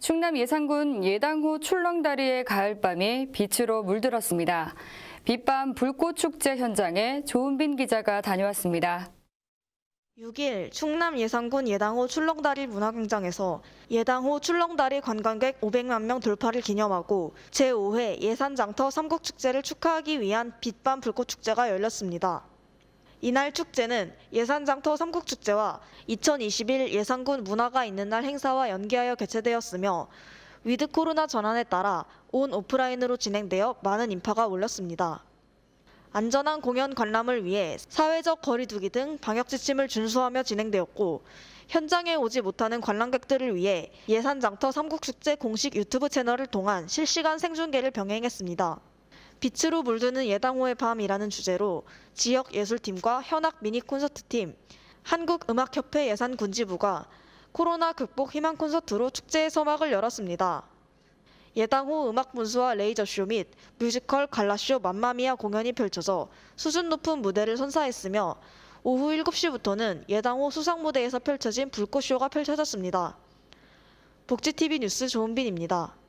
충남 예산군 예당호 출렁다리의 가을밤이 빛으로 물들었습니다. 빛밤 불꽃축제 현장에 조은빈 기자가 다녀왔습니다. 6일 충남 예산군 예당호 출렁다리 문화광장에서 예당호 출렁다리 관광객 500만 명 돌파를 기념하고 제5회 예산장터 삼국축제를 축하하기 위한 빛밤 불꽃축제가 열렸습니다. 이날 축제는 예산장터 삼국축제와 2021 예산군 문화가 있는 날 행사와 연계하여 개최되었으며 위드 코로나 전환에 따라 온 오프라인으로 진행되어 많은 인파가 몰렸습니다. 안전한 공연 관람을 위해 사회적 거리두기 등 방역 지침을 준수하며 진행되었고 현장에 오지 못하는 관람객들을 위해 예산장터 삼국축제 공식 유튜브 채널을 통한 실시간 생중계를 병행했습니다. 빛으로 물드는 예당호의 밤이라는 주제로 지역 예술팀과 현악 미니 콘서트팀, 한국음악협회 예산군지부가 코로나 극복 희망 콘서트로 축제의 서막을 열었습니다. 예당호 음악 분수와 레이저쇼 및 뮤지컬 갈라쇼 맘마미아 공연이 펼쳐져 수준 높은 무대를 선사했으며 오후 7시부터는 예당호 수상무대에서 펼쳐진 불꽃쇼가 펼쳐졌습니다. 복지TV 뉴스 조은빈입니다.